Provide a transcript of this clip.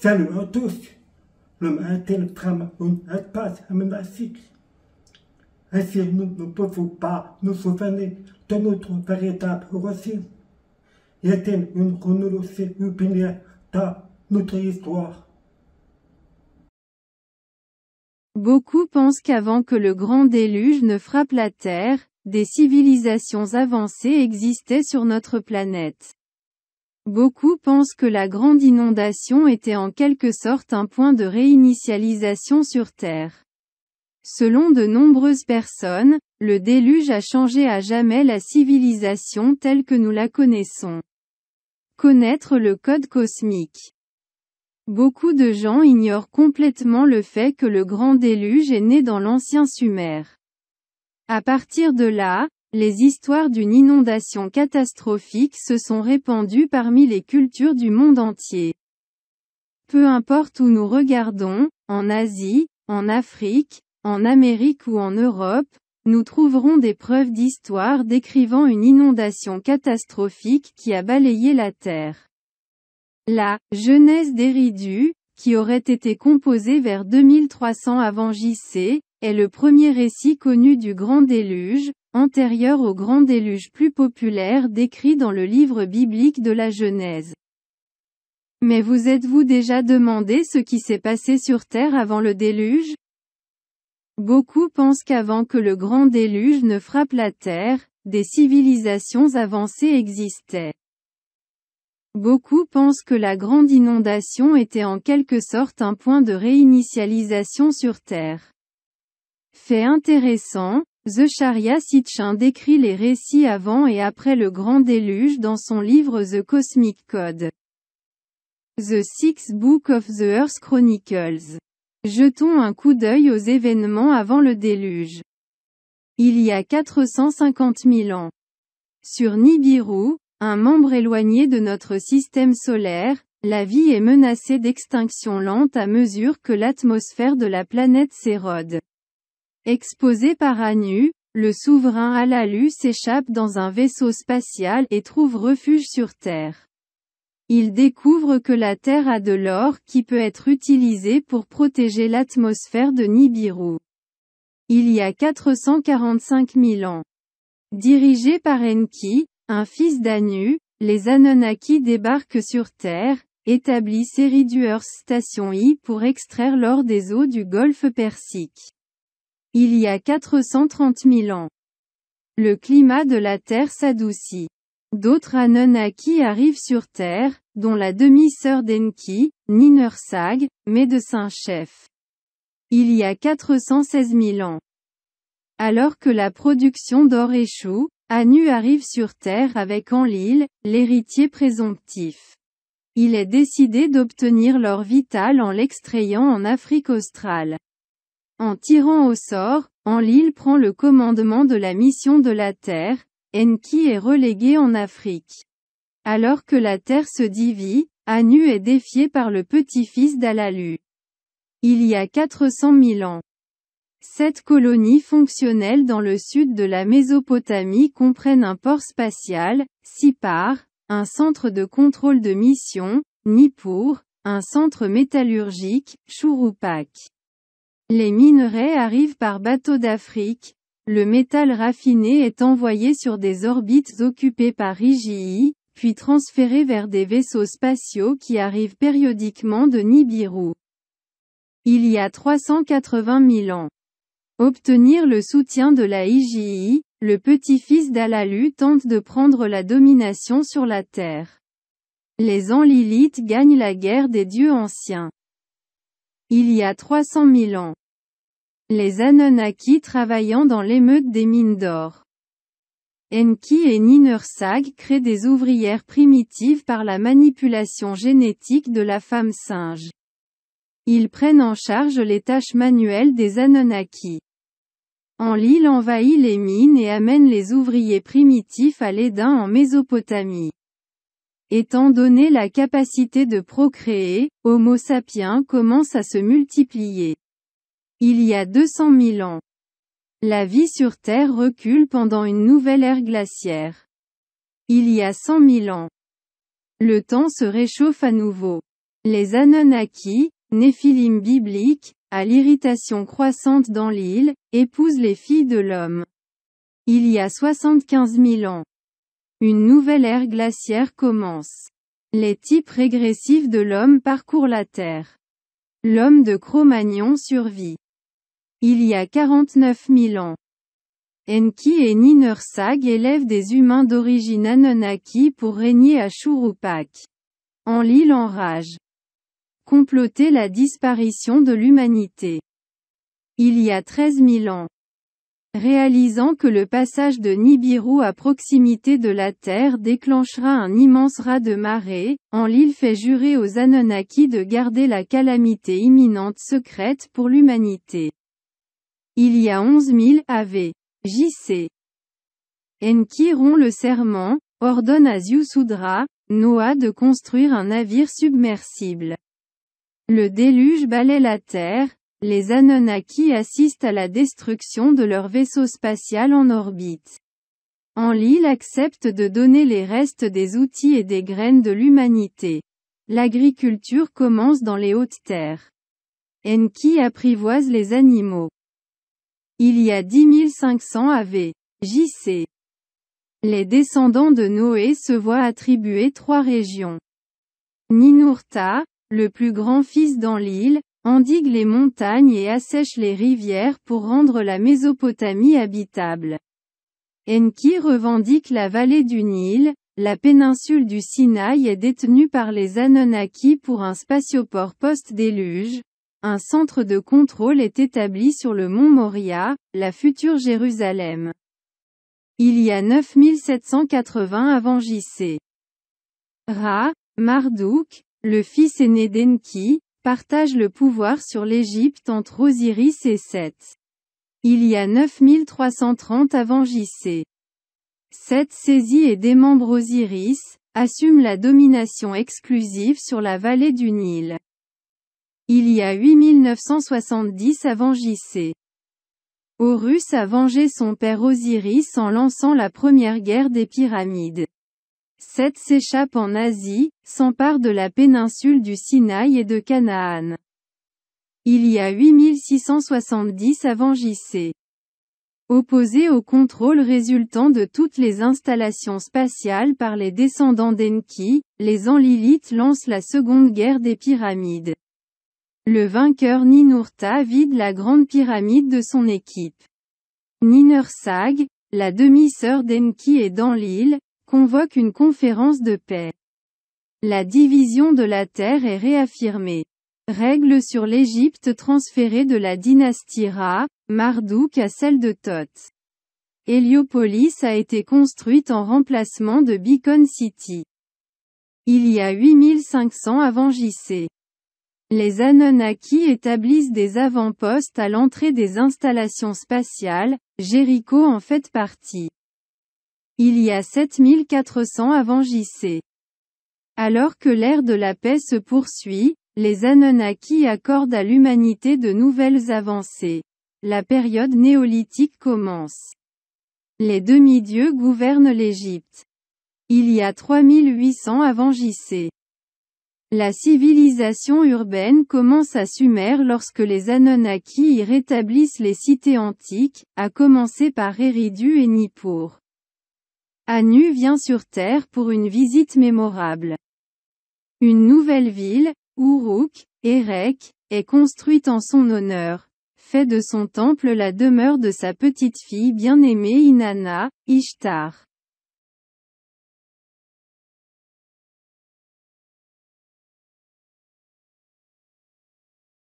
Salut à tous, le matin trame un espace Ainsi, nous ne pouvons pas nous souvenir de notre véritable origine. Y a-t-il une dans notre histoire Beaucoup pensent qu'avant que le grand déluge ne frappe la Terre, des civilisations avancées existaient sur notre planète. Beaucoup pensent que la grande inondation était en quelque sorte un point de réinitialisation sur Terre. Selon de nombreuses personnes, le déluge a changé à jamais la civilisation telle que nous la connaissons. Connaître le code cosmique. Beaucoup de gens ignorent complètement le fait que le grand déluge est né dans l'ancien Sumer. À partir de là, les histoires d'une inondation catastrophique se sont répandues parmi les cultures du monde entier. Peu importe où nous regardons, en Asie, en Afrique, en Amérique ou en Europe, nous trouverons des preuves d'histoire décrivant une inondation catastrophique qui a balayé la Terre. La Genèse d'Éridu, qui aurait été composée vers 2300 avant JC, est le premier récit connu du Grand Déluge, antérieure au grand déluge plus populaire décrit dans le livre biblique de la Genèse. Mais vous êtes-vous déjà demandé ce qui s'est passé sur Terre avant le déluge Beaucoup pensent qu'avant que le grand déluge ne frappe la Terre, des civilisations avancées existaient. Beaucoup pensent que la grande inondation était en quelque sorte un point de réinitialisation sur Terre. Fait intéressant, The Sharia Sitchin décrit les récits avant et après le grand déluge dans son livre The Cosmic Code. The Six Book of the Earth Chronicles. Jetons un coup d'œil aux événements avant le déluge. Il y a 450 000 ans. Sur Nibiru, un membre éloigné de notre système solaire, la vie est menacée d'extinction lente à mesure que l'atmosphère de la planète s'érode. Exposé par Anu, le souverain Alalu s'échappe dans un vaisseau spatial et trouve refuge sur Terre. Il découvre que la Terre a de l'or qui peut être utilisé pour protéger l'atmosphère de Nibiru. Il y a 445 000 ans. Dirigé par Enki, un fils d'Anu, les Anunnaki débarquent sur Terre, établissent Earth Station I pour extraire l'or des eaux du golfe Persique. Il y a 430 000 ans. Le climat de la Terre s'adoucit. D'autres Anunnaki arrivent sur Terre, dont la demi-sœur d'Enki, Ninursag, médecin-chef. Il y a 416 000 ans. Alors que la production d'or échoue, Anu arrive sur Terre avec Enlil, l'héritier présomptif. Il est décidé d'obtenir l'or vital en l'extrayant en Afrique australe. En tirant au sort, Enlil prend le commandement de la mission de la Terre, Enki est relégué en Afrique. Alors que la Terre se divise, Anu est défié par le petit-fils d'Alalu. Il y a 400 000 ans. Sept colonies fonctionnelles dans le sud de la Mésopotamie comprennent un port spatial, Sipar, un centre de contrôle de mission, Nippur, un centre métallurgique, Churupak. Les minerais arrivent par bateau d'Afrique, le métal raffiné est envoyé sur des orbites occupées par Iji, puis transféré vers des vaisseaux spatiaux qui arrivent périodiquement de Nibiru. Il y a 380 000 ans. Obtenir le soutien de la Iji, le petit-fils d'Alalu tente de prendre la domination sur la Terre. Les Enlilites gagnent la guerre des dieux anciens. Il y a 300 000 ans. Les Anunnaki travaillant dans l'émeute des mines d'or. Enki et Ninur-Sag créent des ouvrières primitives par la manipulation génétique de la femme singe. Ils prennent en charge les tâches manuelles des Anunnaki. Enlil envahit les mines et amène les ouvriers primitifs à l'Éden en Mésopotamie. Étant donné la capacité de procréer, Homo sapiens commence à se multiplier. Il y a 200 000 ans. La vie sur Terre recule pendant une nouvelle ère glaciaire. Il y a 100 000 ans. Le temps se réchauffe à nouveau. Les Anunnaki, néphilim bibliques, à l'irritation croissante dans l'île, épousent les filles de l'homme. Il y a 75 000 ans. Une nouvelle ère glaciaire commence. Les types régressifs de l'homme parcourent la Terre. L'homme de Cro-Magnon survit. Il y a 49 000 ans. Enki et Ninursag élèvent des humains d'origine Anunnaki pour régner à Shuruppak. En l'île en rage. Comploter la disparition de l'humanité. Il y a 13 000 ans réalisant que le passage de Nibiru à proximité de la Terre déclenchera un immense raz de marée, l'île fait jurer aux Anunnaki de garder la calamité imminente secrète pour l'humanité. Il y a onze mille AV. JC. Enki rompt le serment, ordonne à Ziusudra, Noah de construire un navire submersible. Le déluge balaie la terre, les Anunnaki assistent à la destruction de leur vaisseau spatial en orbite. Enlil accepte de donner les restes des outils et des graines de l'humanité. L'agriculture commence dans les hautes terres. Enki apprivoise les animaux. Il y a 10 500 AV. JC. Les descendants de Noé se voient attribuer trois régions. Ninurta, le plus grand fils dans l'île, endigue les montagnes et assèche les rivières pour rendre la Mésopotamie habitable. Enki revendique la vallée du Nil, la péninsule du Sinaï est détenue par les Anunnaki pour un spatioport post-déluge, un centre de contrôle est établi sur le mont Moria, la future Jérusalem. Il y a 9780 avant JC. Ra, Marduk, le fils aîné d'Enki, partage le pouvoir sur l'Égypte entre Osiris et Seth. Il y a 9330 avant JC. Seth saisit et démembre Osiris, assume la domination exclusive sur la vallée du Nil. Il y a 8970 avant JC. Horus a vengé son père Osiris en lançant la première guerre des pyramides. 7 s'échappe en Asie, s'empare de la péninsule du Sinaï et de Canaan. Il y a 8670 avant JC. Opposé au contrôle résultant de toutes les installations spatiales par les descendants d'Enki, les Enlilites lancent la seconde guerre des pyramides. Le vainqueur Ninurta vide la grande pyramide de son équipe. Ninursag, la demi-sœur d'Enki est dans l'île, convoque une conférence de paix. La division de la terre est réaffirmée. Règle sur l'Égypte transférée de la dynastie Ra, Marduk à celle de Thoth. Héliopolis a été construite en remplacement de Beacon City. Il y a 8500 avant JC. Les Anunnaki établissent des avant-postes à l'entrée des installations spatiales, Jéricho en fait partie. Il y a 7400 avant JC. Alors que l'ère de la paix se poursuit, les Anunnaki accordent à l'humanité de nouvelles avancées. La période néolithique commence. Les demi-dieux gouvernent l'Égypte. Il y a 3800 avant JC. La civilisation urbaine commence à Sumer lorsque les Anunnaki y rétablissent les cités antiques, à commencer par Eridu et Nippur. Anu vient sur Terre pour une visite mémorable. Une nouvelle ville, Uruk, Erek, est construite en son honneur, fait de son temple la demeure de sa petite-fille bien-aimée Inanna, Ishtar.